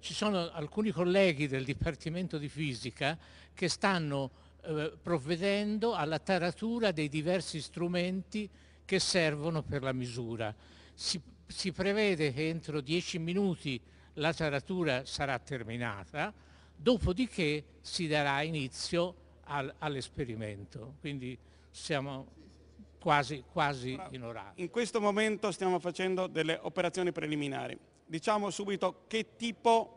ci sono alcuni colleghi del Dipartimento di Fisica che stanno eh, provvedendo alla taratura dei diversi strumenti che servono per la misura. Si, si prevede che entro dieci minuti la taratura sarà terminata, dopodiché si darà inizio al, all'esperimento. Quindi siamo quasi, quasi orario. In questo momento stiamo facendo delle operazioni preliminari. Diciamo subito che tipo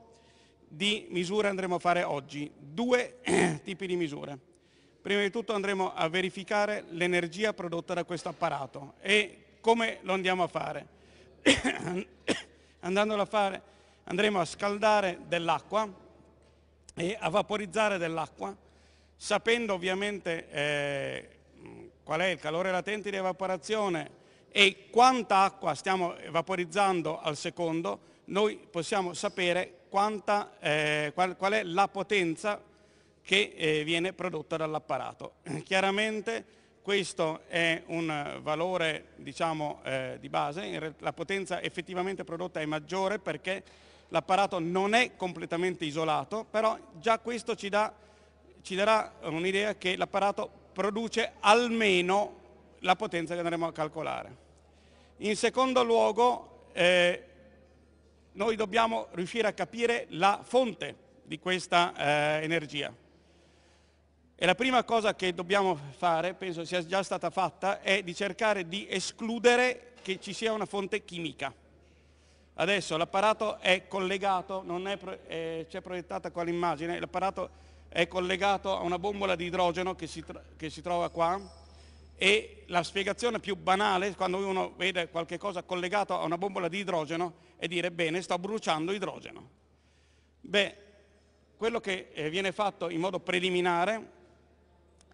di misure andremo a fare oggi. Due tipi di misure. Prima di tutto andremo a verificare l'energia prodotta da questo apparato e come lo andiamo a fare. Andandolo a fare andremo a scaldare dell'acqua e a vaporizzare dell'acqua, sapendo ovviamente eh, qual è il calore latente di evaporazione e quanta acqua stiamo vaporizzando al secondo, noi possiamo sapere quanta, eh, qual, qual, è la potenza che eh, viene prodotta dall'apparato. Eh, chiaramente questo è un valore diciamo, eh, di base, la potenza effettivamente prodotta è maggiore perché l'apparato non è completamente isolato, però già questo ci, dà, ci darà un'idea che l'apparato produce almeno la potenza che andremo a calcolare. In secondo luogo, eh, noi dobbiamo riuscire a capire la fonte di questa eh, energia. E la prima cosa che dobbiamo fare, penso sia già stata fatta, è di cercare di escludere che ci sia una fonte chimica. Adesso l'apparato è collegato, c'è pro, eh, proiettata qua l'immagine, l'apparato è collegato a una bombola di idrogeno che si, che si trova qua e la spiegazione più banale quando uno vede qualche cosa collegato a una bombola di idrogeno è dire bene sto bruciando idrogeno. Beh, quello che eh, viene fatto in modo preliminare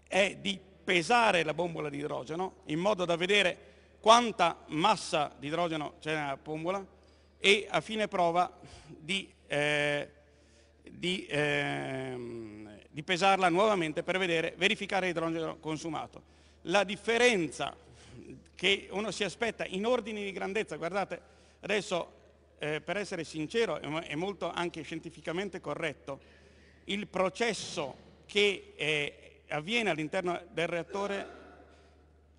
è di pesare la bombola di idrogeno in modo da vedere quanta massa di idrogeno c'è nella bombola e a fine prova di, eh, di eh, di pesarla nuovamente per vedere, verificare l'idrogeno consumato. La differenza che uno si aspetta in ordini di grandezza, guardate, adesso eh, per essere sincero e molto anche scientificamente corretto, il processo che eh, avviene all'interno del reattore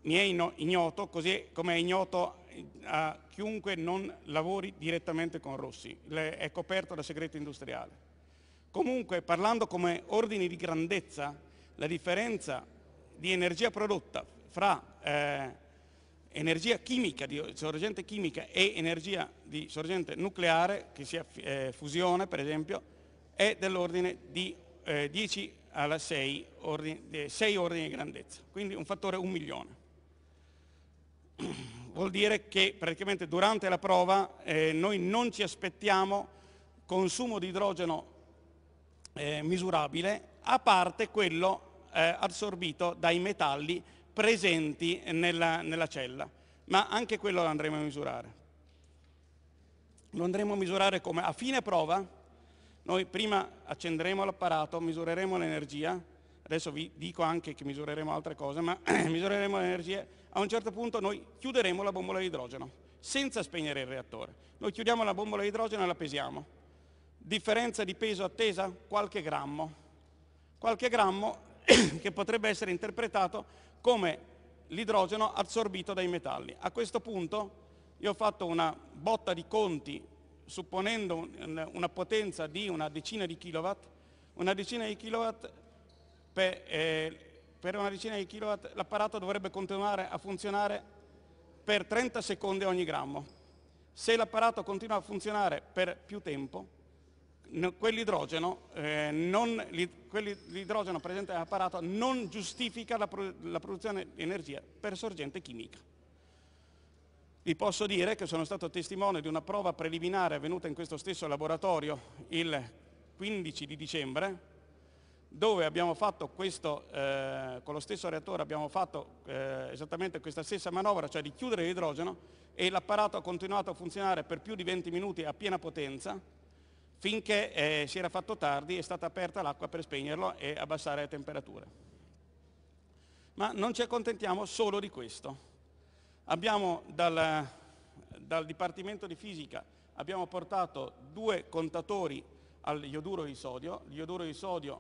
mi è ignoto, così come è ignoto a chiunque non lavori direttamente con Rossi, è coperto da segreto industriale. Comunque, parlando come ordini di grandezza, la differenza di energia prodotta fra eh, energia chimica di sorgente chimica e energia di sorgente nucleare, che sia eh, fusione per esempio, è dell'ordine di eh, 10 alla 6 ordini, 6 ordini di grandezza, quindi un fattore 1 milione. Vuol dire che praticamente durante la prova eh, noi non ci aspettiamo consumo di idrogeno eh, misurabile, a parte quello eh, assorbito dai metalli presenti nella, nella cella, ma anche quello lo andremo a misurare. Lo andremo a misurare come a fine prova, noi prima accenderemo l'apparato, misureremo l'energia, adesso vi dico anche che misureremo altre cose, ma misureremo l'energia, a un certo punto noi chiuderemo la bombola di idrogeno senza spegnere il reattore. Noi chiudiamo la bombola di idrogeno e la pesiamo differenza di peso attesa? Qualche grammo. Qualche grammo che potrebbe essere interpretato come l'idrogeno assorbito dai metalli. A questo punto io ho fatto una botta di conti supponendo una potenza di una decina di kilowatt, una decina di kilowatt per, eh, per una decina di kilowatt l'apparato dovrebbe continuare a funzionare per 30 secondi ogni grammo. Se l'apparato continua a funzionare per più tempo, quell'idrogeno, eh, quell presente nell'apparato non giustifica la, pro la, produzione di energia per sorgente chimica. Vi posso dire che sono stato testimone di una prova preliminare avvenuta in questo stesso laboratorio il 15 di dicembre, dove abbiamo fatto questo, eh, con lo stesso reattore abbiamo fatto eh, esattamente questa stessa manovra, cioè di chiudere l'idrogeno e l'apparato ha continuato a funzionare per più di 20 minuti a piena potenza, finché eh, si era fatto tardi è stata aperta l'acqua per spegnerlo e abbassare le temperature. Ma non ci accontentiamo solo di questo. Abbiamo dal, dal Dipartimento di Fisica abbiamo portato due contatori al ioduro di sodio. L'ioduro di sodio,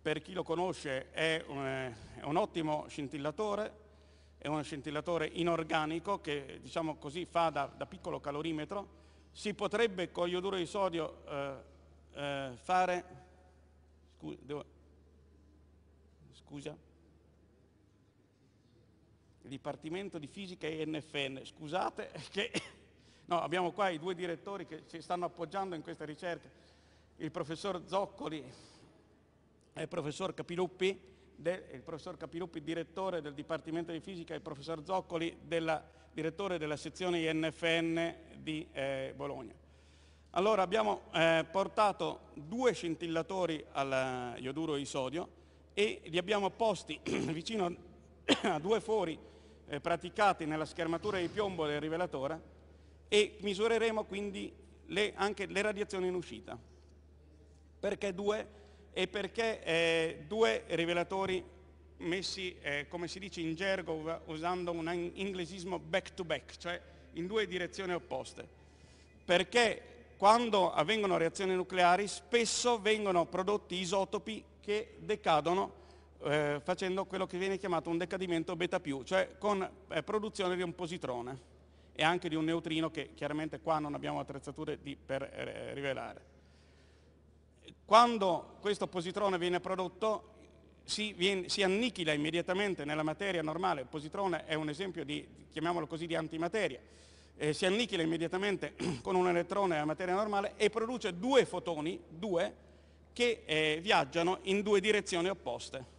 per chi lo conosce, è un, è un ottimo scintillatore, è uno scintillatore inorganico che diciamo così, fa da, da piccolo calorimetro si potrebbe con ioduro di sodio eh, eh, fare, scu, devo, scusa, il Dipartimento di Fisica e NFN, scusate che no, abbiamo qua i due direttori che ci stanno appoggiando in questa ricerca, il professor Zoccoli e il professor Capiluppi, del, il professor Capiruppi, direttore del Dipartimento di Fisica, e il professor Zoccoli, della, direttore della sezione INFN di eh, Bologna. Allora abbiamo eh, portato due scintillatori al eh, ioduro di sodio e li abbiamo posti vicino a due fori eh, praticati nella schermatura di piombo del rivelatore e misureremo quindi le, anche le radiazioni in uscita. Perché due? e perché eh, due rivelatori messi, eh, come si dice in gergo, usando un inglesismo back to back, cioè in due direzioni opposte. Perché quando avvengono reazioni nucleari spesso vengono prodotti isotopi che decadono eh, facendo quello che viene chiamato un decadimento beta più, cioè con eh, produzione di un positrone e anche di un neutrino che chiaramente qua non abbiamo attrezzature di, per eh, rivelare. Quando questo positrone viene prodotto si, viene, si, annichila immediatamente nella materia normale, il positrone è un esempio di, chiamiamolo così, di antimateria, eh, si annichila immediatamente con un elettrone nella materia normale e produce due fotoni, due, che eh, viaggiano in due direzioni opposte.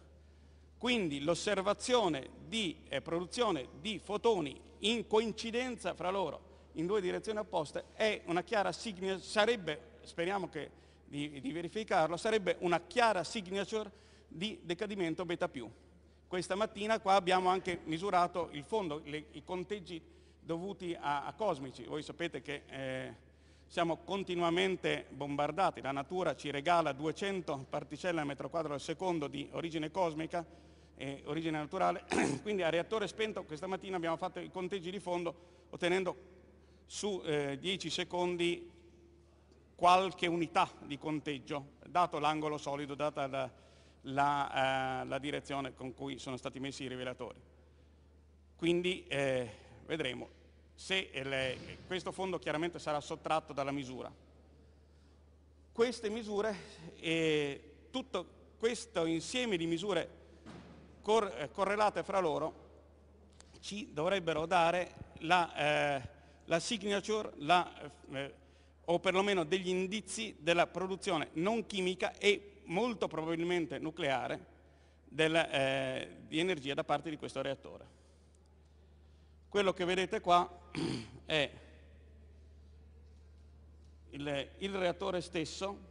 Quindi l'osservazione di eh, produzione di fotoni in coincidenza fra loro in due direzioni opposte è una chiara signa, sarebbe, speriamo che di, di verificarlo, sarebbe una chiara signature di decadimento beta più. Questa mattina qua abbiamo anche misurato il fondo, le, i conteggi dovuti a, a, cosmici. Voi sapete che eh, siamo continuamente bombardati, la natura ci regala 200 particelle al metro quadro al secondo di origine cosmica, eh, origine naturale, quindi a reattore spento questa mattina abbiamo fatto i conteggi di fondo ottenendo su eh, 10 secondi qualche unità di conteggio, dato l'angolo solido, data la, la, eh, la, direzione con cui sono stati messi i rivelatori. Quindi eh, vedremo se le, questo fondo chiaramente sarà sottratto dalla misura. Queste misure, eh, tutto questo insieme di misure cor, eh, correlate fra loro, ci dovrebbero dare la, eh, la signature, la eh, o perlomeno degli indizi della produzione non chimica e molto probabilmente nucleare del, eh, di energia da parte di questo reattore. Quello che vedete qua è il, il reattore stesso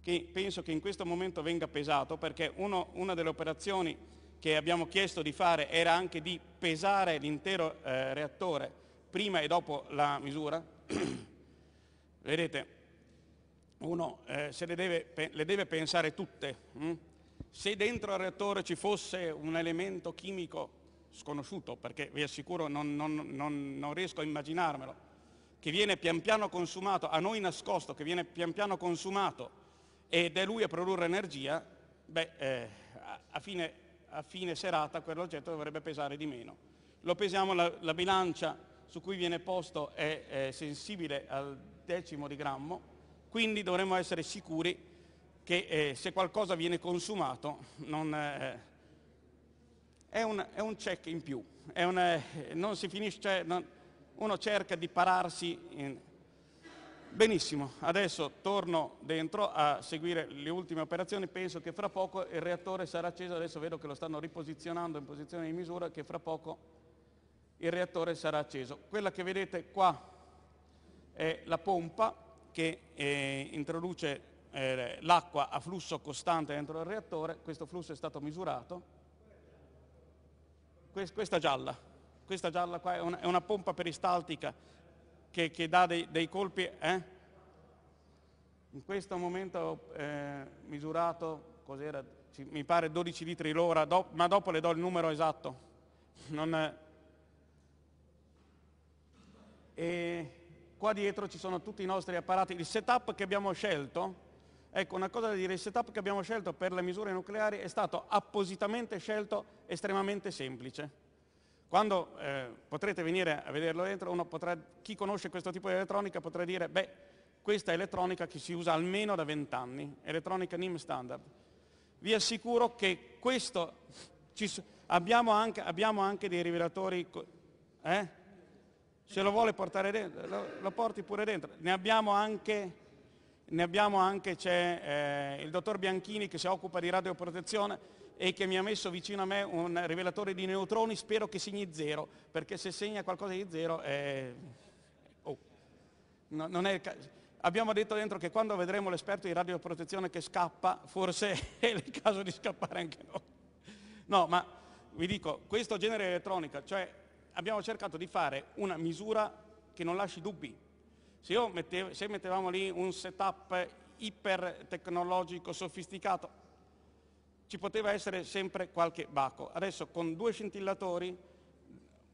che penso che in questo momento venga pesato perché uno, una delle operazioni che abbiamo chiesto di fare era anche di pesare l'intero eh, reattore prima e dopo la misura Vedete, uno eh, se le deve, le deve, pensare tutte. Hm? Se dentro al reattore ci fosse un elemento chimico sconosciuto, perché vi assicuro non, non, non, non riesco a immaginarmelo, che viene pian piano consumato, a noi nascosto, che viene pian piano consumato ed è lui a produrre energia, beh, eh, a, fine, a, fine, serata quell'oggetto dovrebbe pesare di meno. Lo pesiamo, la, la bilancia su cui viene posto è, è sensibile al decimo di grammo, quindi dovremmo essere sicuri che eh, se qualcosa viene consumato non, eh, è, un, è, un, check in più, un, eh, non si finisce, non, uno cerca di pararsi. In... Benissimo, adesso torno dentro a seguire le ultime operazioni, penso che fra poco il reattore sarà acceso, adesso vedo che lo stanno riposizionando in posizione di misura, che fra poco il reattore sarà acceso. Quella che vedete qua è la pompa che eh, introduce eh, l'acqua a flusso costante dentro il reattore, questo flusso è stato misurato. questa gialla, questa gialla qua è una, è una pompa peristaltica che, che dà dei, dei colpi. Eh? In questo momento ho eh, misurato, cos'era, mi pare 12 litri l'ora, do, ma dopo le do il numero esatto. Non, e, qua dietro ci sono tutti i nostri apparati. Il setup che abbiamo scelto, ecco una cosa da dire, il setup che abbiamo scelto per le misure nucleari è stato appositamente scelto estremamente semplice. Quando eh, potrete venire a vederlo dentro, uno potrà, chi conosce questo tipo di elettronica potrà dire, beh, questa è elettronica che si usa almeno da vent'anni, elettronica NIM standard. Vi assicuro che questo, ci, abbiamo, anche, abbiamo anche dei rivelatori, eh? Se lo vuole portare dentro, lo, lo porti pure dentro. Ne abbiamo anche, ne abbiamo anche c'è eh, il dottor Bianchini che si occupa di radioprotezione e che mi ha messo vicino a me un rivelatore di neutroni, spero che segni zero, perché se segna qualcosa di zero è... Eh, oh. No, non è... Abbiamo detto dentro che quando vedremo l'esperto di radioprotezione che scappa, forse è il caso di scappare anche noi. No, ma vi dico, questo genere di elettronica, cioè abbiamo cercato di fare una misura che non lasci dubbi. Se, mettevo, se mettevamo lì un setup iper tecnologico, sofisticato, ci poteva essere sempre qualche baco. Adesso con due scintillatori,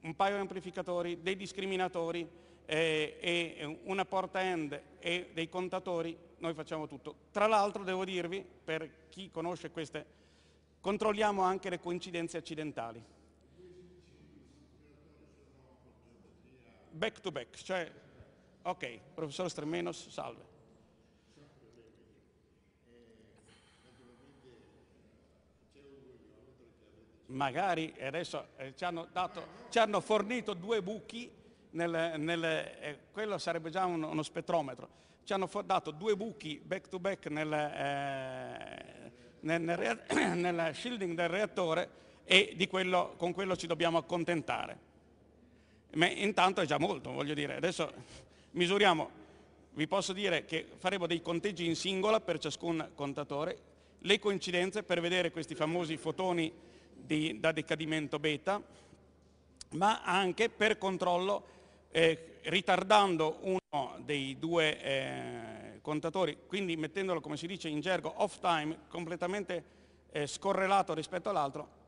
un paio di amplificatori, dei discriminatori eh, e una porta end e dei contatori, noi facciamo tutto. Tra l'altro devo dirvi, per chi conosce queste, controlliamo anche le coincidenze accidentali. back to back, cioè, ok, professor Stremenos, salve. Magari adesso eh, ci, hanno dato, ci, hanno fornito due buchi, nel, nel, eh, quello sarebbe già un, uno spettrometro, ci hanno dato due buchi back to back nel, eh, nel, nel shielding del reattore e di quello, con quello ci dobbiamo accontentare ma intanto è già molto, voglio dire, adesso misuriamo, vi posso dire che faremo dei conteggi in singola per ciascun contatore, le coincidenze per vedere questi famosi fotoni di, da decadimento beta, ma anche per controllo, eh, ritardando uno dei due eh, contatori, quindi mettendolo come si dice in gergo off time, completamente eh, scorrelato rispetto all'altro,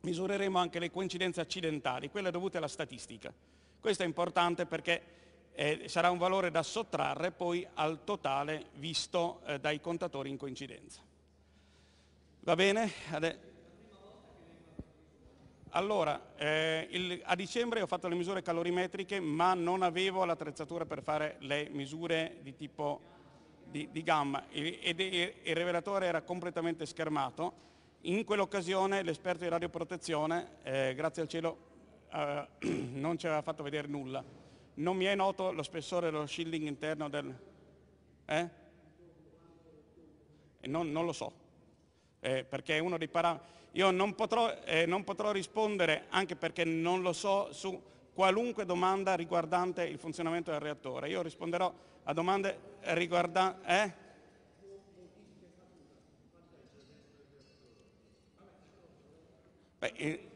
misureremo anche le coincidenze accidentali, quelle dovute alla statistica. Questo è importante perché eh, sarà un valore da sottrarre poi al totale visto eh, dai contatori in coincidenza. Va bene? Adè. Allora, eh, il, a dicembre ho fatto le misure calorimetriche ma non avevo l'attrezzatura per fare le misure di tipo di, di gamma il, il, il rivelatore era completamente schermato in quell'occasione l'esperto di radioprotezione, eh, grazie al cielo, eh, non ci aveva fatto vedere nulla. Non mi è noto lo spessore dello shielding interno del... Eh? Non, non lo so, eh, perché è uno dei parametri. Io non potrò, eh, non potrò rispondere, anche perché non lo so, su qualunque domanda riguardante il funzionamento del reattore. Io risponderò a domande riguardanti... Eh? Beh,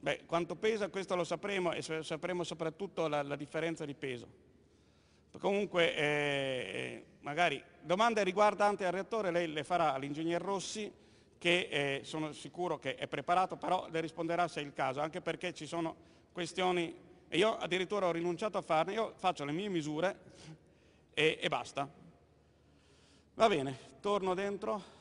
beh, quanto pesa questo lo sapremo e sapremo soprattutto la, la differenza di peso. Comunque, eh, eh, magari domande riguardanti al reattore lei le farà all'ingegner Rossi, che eh, sono sicuro che è preparato, però le risponderà se è il caso, anche perché ci sono questioni, e io addirittura ho rinunciato a farne, io faccio le mie misure e, e basta. Va bene, torno dentro.